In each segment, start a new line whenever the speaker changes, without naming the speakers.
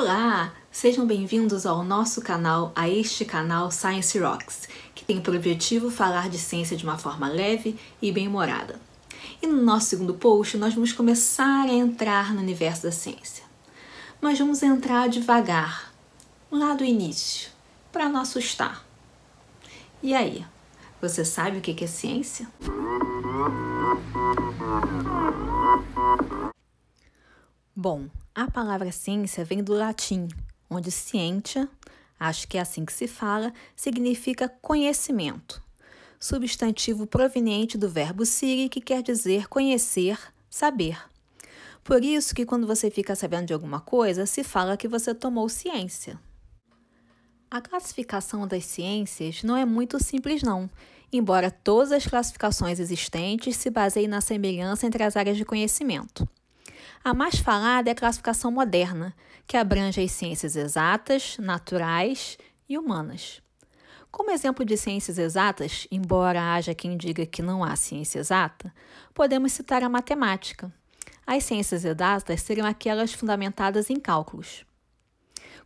Olá! Sejam bem-vindos ao nosso canal, a este canal Science Rocks, que tem por objetivo falar de ciência de uma forma leve e bem-humorada. E no nosso segundo post, nós vamos começar a entrar no universo da ciência. Mas vamos entrar devagar, lá do início, para não assustar. E aí, você sabe o que é ciência? Bom, a palavra ciência vem do latim, onde ciência, acho que é assim que se fala, significa conhecimento. Substantivo proveniente do verbo siri, que quer dizer conhecer, saber. Por isso que quando você fica sabendo de alguma coisa, se fala que você tomou ciência. A classificação das ciências não é muito simples não, embora todas as classificações existentes se baseiem na semelhança entre as áreas de conhecimento. A mais falada é a classificação moderna, que abrange as ciências exatas, naturais e humanas. Como exemplo de ciências exatas, embora haja quem diga que não há ciência exata, podemos citar a matemática. As ciências exatas seriam aquelas fundamentadas em cálculos.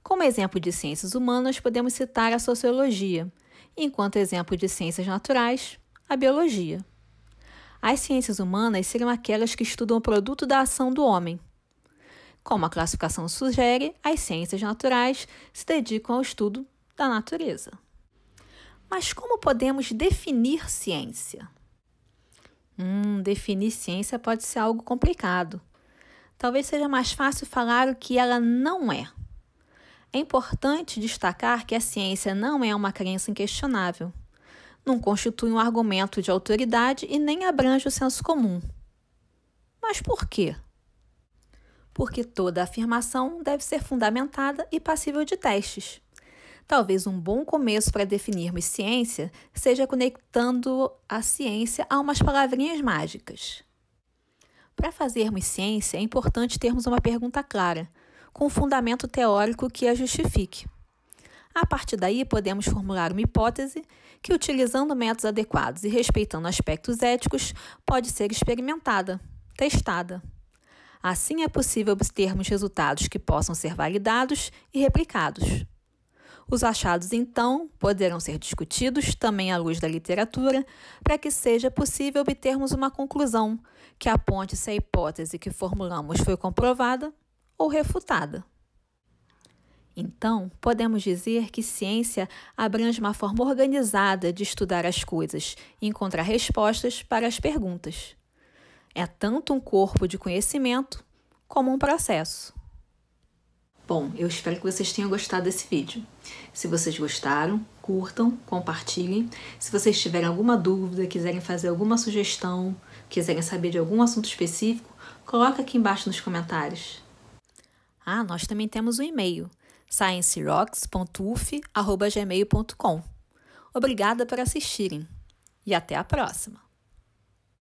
Como exemplo de ciências humanas, podemos citar a sociologia, enquanto exemplo de ciências naturais, a biologia. As ciências humanas seriam aquelas que estudam o produto da ação do homem. Como a classificação sugere, as ciências naturais se dedicam ao estudo da natureza. Mas como podemos definir ciência? Hum, definir ciência pode ser algo complicado. Talvez seja mais fácil falar o que ela não é. É importante destacar que a ciência não é uma crença inquestionável não constitui um argumento de autoridade e nem abrange o senso comum. Mas por quê? Porque toda afirmação deve ser fundamentada e passível de testes. Talvez um bom começo para definirmos ciência seja conectando a ciência a umas palavrinhas mágicas. Para fazermos ciência, é importante termos uma pergunta clara, com um fundamento teórico que a justifique. A partir daí, podemos formular uma hipótese que, utilizando métodos adequados e respeitando aspectos éticos, pode ser experimentada, testada. Assim, é possível obtermos resultados que possam ser validados e replicados. Os achados, então, poderão ser discutidos, também à luz da literatura, para que seja possível obtermos uma conclusão que aponte se a hipótese que formulamos foi comprovada ou refutada. Então, podemos dizer que ciência abrange uma forma organizada de estudar as coisas e encontrar respostas para as perguntas. É tanto um corpo de conhecimento como um processo. Bom, eu espero que vocês tenham gostado desse vídeo. Se vocês gostaram, curtam, compartilhem. Se vocês tiverem alguma dúvida, quiserem fazer alguma sugestão, quiserem saber de algum assunto específico, coloca aqui embaixo nos comentários. Ah, nós também temos um e-mail sciencerocks.uf.gmail.com. Obrigada por assistirem e até a próxima!